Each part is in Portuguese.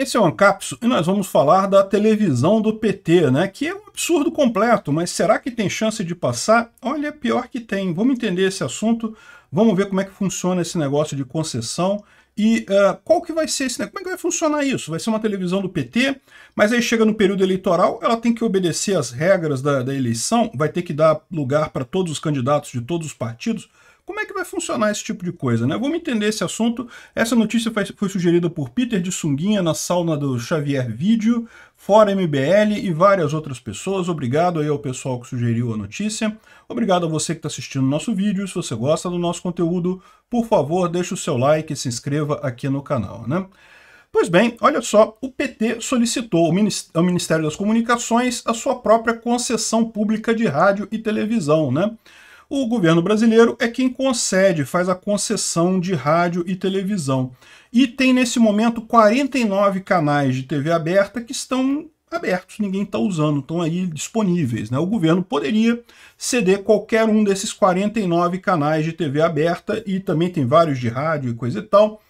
Esse é o Ancapso e nós vamos falar da televisão do PT, né? Que é um absurdo completo, mas será que tem chance de passar? Olha, é pior que tem. Vamos entender esse assunto, vamos ver como é que funciona esse negócio de concessão e uh, qual que vai ser esse negócio, como é que vai funcionar isso? Vai ser uma televisão do PT, mas aí chega no período eleitoral, ela tem que obedecer às regras da, da eleição, vai ter que dar lugar para todos os candidatos de todos os partidos. Como é que vai funcionar esse tipo de coisa, né? Vamos entender esse assunto. Essa notícia foi, foi sugerida por Peter de Sunguinha na sauna do Xavier Vídeo, Fora MBL e várias outras pessoas. Obrigado aí ao pessoal que sugeriu a notícia. Obrigado a você que está assistindo o nosso vídeo. Se você gosta do nosso conteúdo, por favor, deixe o seu like e se inscreva aqui no canal, né? Pois bem, olha só, o PT solicitou ao Ministério das Comunicações a sua própria concessão pública de rádio e televisão, né? O governo brasileiro é quem concede, faz a concessão de rádio e televisão. E tem nesse momento 49 canais de TV aberta que estão abertos, ninguém está usando, estão aí disponíveis. Né? O governo poderia ceder qualquer um desses 49 canais de TV aberta e também tem vários de rádio e coisa e tal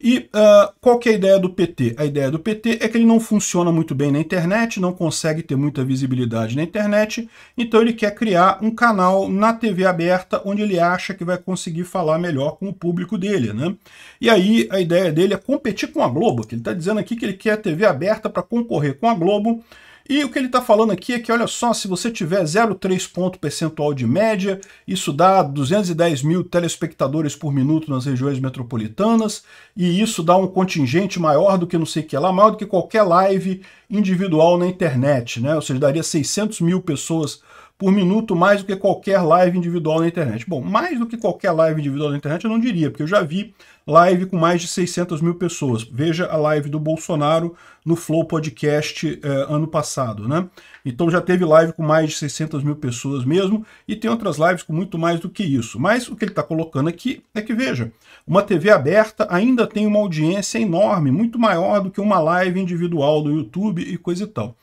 e uh, qual que é a ideia do PT? A ideia do PT é que ele não funciona muito bem na internet, não consegue ter muita visibilidade na internet, então ele quer criar um canal na TV aberta onde ele acha que vai conseguir falar melhor com o público dele, né? E aí a ideia dele é competir com a Globo, que ele está dizendo aqui que ele quer a TV aberta para concorrer com a Globo, e o que ele está falando aqui é que, olha só, se você tiver 0,3 ponto percentual de média, isso dá 210 mil telespectadores por minuto nas regiões metropolitanas, e isso dá um contingente maior do que não sei o que lá, maior do que qualquer live individual na internet, né? Ou seja, daria 600 mil pessoas por minuto mais do que qualquer live individual na internet. Bom, mais do que qualquer live individual na internet eu não diria, porque eu já vi live com mais de 600 mil pessoas. Veja a live do Bolsonaro no Flow Podcast eh, ano passado, né? Então já teve live com mais de 600 mil pessoas mesmo, e tem outras lives com muito mais do que isso. Mas o que ele está colocando aqui é que, veja, uma TV aberta ainda tem uma audiência enorme, muito maior do que uma live individual do YouTube e coisa e tal.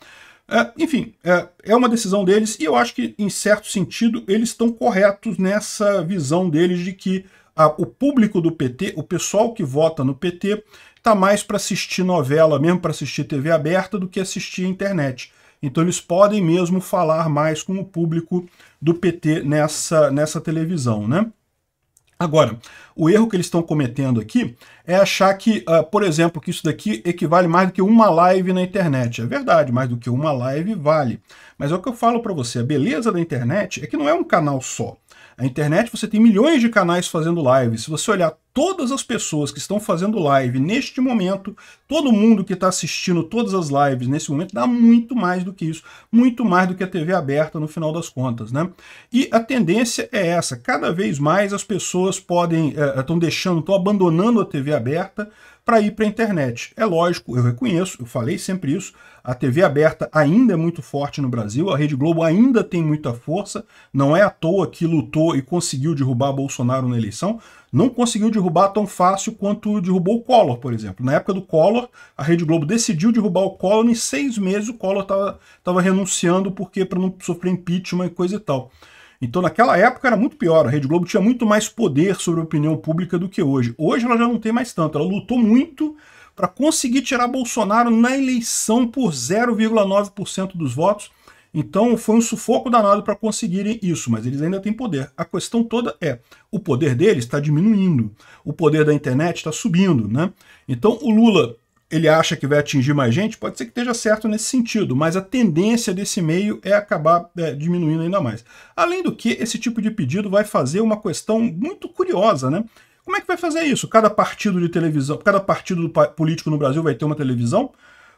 É, enfim, é, é, uma decisão deles e eu acho que, em certo sentido, eles estão corretos nessa visão deles de que o público do PT, o pessoal que vota no PT, está mais para assistir novela, mesmo para assistir TV aberta, do que assistir internet. Então eles podem mesmo falar mais com o público do PT nessa, nessa televisão, né? Agora, o erro que eles estão cometendo aqui é achar que, uh, por exemplo, que isso daqui equivale mais do que uma live na internet. É verdade, mais do que uma live vale. Mas é o que eu falo para você, a beleza da internet é que não é um canal só. A internet você tem milhões de canais fazendo live. Se você olhar todas as pessoas que estão fazendo live neste momento, todo mundo que está assistindo todas as lives nesse momento, dá muito mais do que isso, muito mais do que a TV aberta no final das contas, né? E a tendência é essa, cada vez mais as pessoas podem, estão eh, eh, é, deixando, estão abandonando a TV aberta para ir para a internet. É lógico, eu reconheço, eu falei sempre isso, a TV aberta ainda é muito forte no Brasil, a Rede Globo ainda tem muita força, não é à toa que lutou e conseguiu derrubar Bolsonaro na eleição, não conseguiu derrubar tão fácil quanto derrubou o Collor, por exemplo. Na época do Collor, a Rede Globo decidiu derrubar o Collor, em seis meses o Collor estava renunciando porque para não sofrer impeachment e coisa e tal. Então, naquela época era muito pior. A Rede Globo tinha muito mais poder sobre a opinião pública do que hoje. Hoje ela já não tem mais tanto. Ela lutou muito para conseguir tirar Bolsonaro na eleição por 0,9% dos votos, então foi um sufoco danado para conseguirem isso, mas eles ainda têm poder. A questão toda é, o poder deles está diminuindo, o poder da internet está subindo, né? Então o Lula, ele acha que vai atingir mais gente, pode ser que esteja certo nesse sentido, mas a tendência desse meio é acabar é, diminuindo ainda mais. Além do que, esse tipo de pedido vai fazer uma questão muito curiosa, né? Como é que vai fazer isso? Cada partido de televisão, cada partido político no Brasil vai ter uma televisão?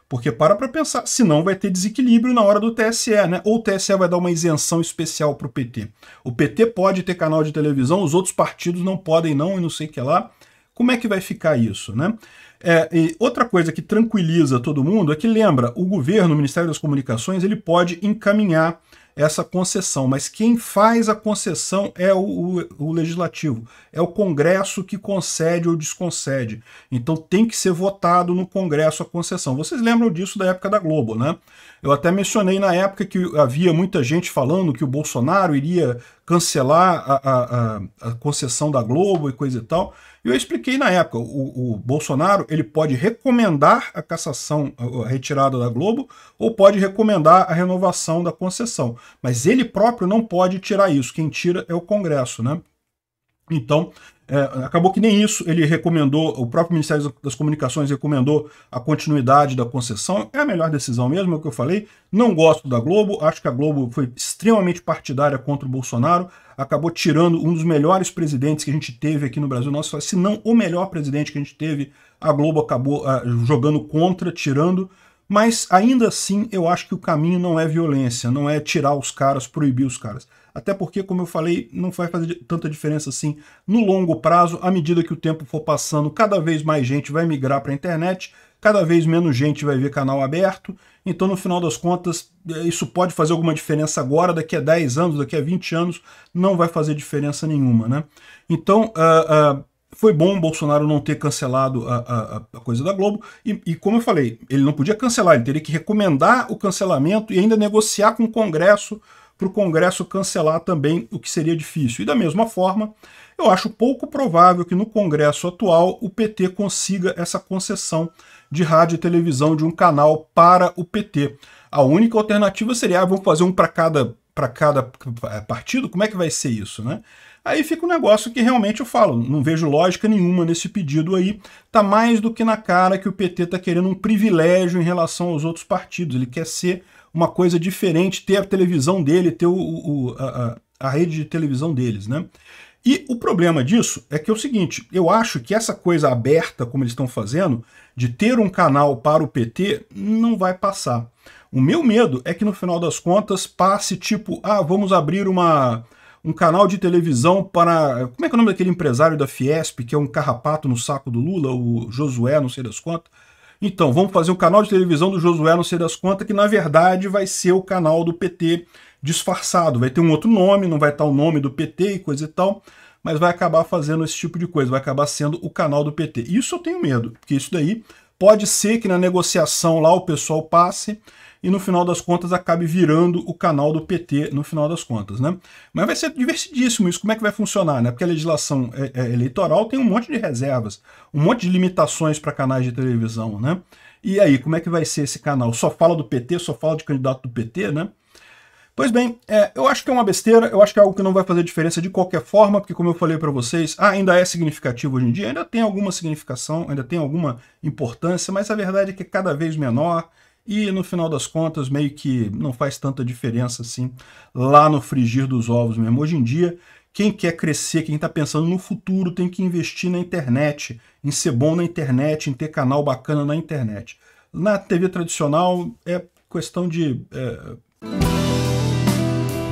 Porque para para pensar, senão vai ter desequilíbrio na hora do TSE, né? Ou o TSE vai dar uma isenção especial para o PT. O PT pode ter canal de televisão, os outros partidos não podem não e não sei o que lá. Como é que vai ficar isso, né? É, outra coisa que tranquiliza todo mundo é que lembra, o governo, o Ministério das Comunicações, ele pode encaminhar essa concessão, mas quem faz a concessão é o, o, o, legislativo, é o Congresso que concede ou desconcede. Então tem que ser votado no Congresso a concessão. Vocês lembram disso da época da Globo, né? Eu até mencionei na época que havia muita gente falando que o Bolsonaro iria cancelar a, a, a, concessão da Globo e coisa e tal. E eu expliquei na época, o, o, Bolsonaro ele pode recomendar a cassação, a retirada da Globo, ou pode recomendar a renovação da concessão. Mas ele próprio não pode tirar isso, quem tira é o Congresso, né? Então, é, acabou que nem isso ele recomendou, o próprio Ministério das Comunicações recomendou a continuidade da concessão. É a melhor decisão mesmo, é o que eu falei. Não gosto da Globo, acho que a Globo foi extremamente partidária contra o Bolsonaro, acabou tirando um dos melhores presidentes que a gente teve aqui no Brasil. Nossa, se não o melhor presidente que a gente teve, a Globo acabou ah, jogando contra, tirando. Mas ainda assim, eu acho que o caminho não é violência, não é tirar os caras, proibir os caras. Até porque, como eu falei, não vai fazer tanta diferença assim no longo prazo, à medida que o tempo for passando, cada vez mais gente vai migrar para a internet, cada vez menos gente vai ver canal aberto. Então, no final das contas, eh, isso pode fazer alguma diferença agora, daqui a 10 anos, daqui a 20 anos, não vai fazer diferença nenhuma, né? Então, uh, uh foi bom o Bolsonaro não ter cancelado a, a, a coisa da Globo. E, e, como eu falei, ele não podia cancelar, ele teria que recomendar o cancelamento e ainda negociar com o Congresso para o Congresso cancelar também, o que seria difícil. E da mesma forma, eu acho pouco provável que no Congresso atual o PT consiga essa concessão de rádio e televisão de um canal para o PT. A única alternativa seria, ah, vamos fazer um para cada para cada partido, como é que vai ser isso, né? Aí fica um negócio que realmente eu falo, não vejo lógica nenhuma nesse pedido aí. Tá mais do que na cara que o PT tá querendo um privilégio em relação aos outros partidos. Ele quer ser uma coisa diferente, ter a televisão dele, ter o, o a, a, rede de televisão deles, né? E o problema disso é que é o seguinte, eu acho que essa coisa aberta, como eles estão fazendo, de ter um canal para o PT, não vai passar. O meu medo é que no final das contas passe tipo, ah, vamos abrir uma, um canal de televisão para... Como é que é o nome daquele empresário da Fiesp, que é um carrapato no saco do Lula, o Josué, não sei das contas. Então, vamos fazer um canal de televisão do Josué, não sei das contas que na verdade vai ser o canal do PT, disfarçado, vai ter um outro nome, não vai estar o nome do PT e coisa e tal, mas vai acabar fazendo esse tipo de coisa, vai acabar sendo o canal do PT. Isso eu tenho medo, porque isso daí pode ser que na negociação lá o pessoal passe e no final das contas acabe virando o canal do PT no final das contas, né? Mas vai ser divertidíssimo isso, como é que vai funcionar, né? Porque a legislação é, é, eleitoral tem um monte de reservas, um monte de limitações para canais de televisão, né? E aí, como é que vai ser esse canal? Só fala do PT, só fala de candidato do PT, né? Pois bem, é, eu acho que é uma besteira, eu acho que é algo que não vai fazer diferença de qualquer forma, porque como eu falei para vocês, ah, ainda é significativo hoje em dia, ainda tem alguma significação, ainda tem alguma importância, mas a verdade é que é cada vez menor e no final das contas meio que não faz tanta diferença assim lá no frigir dos ovos mesmo. Hoje em dia, quem quer crescer, quem está pensando no futuro, tem que investir na internet, em ser bom na internet, em ter canal bacana na internet. Na TV tradicional é questão de... É,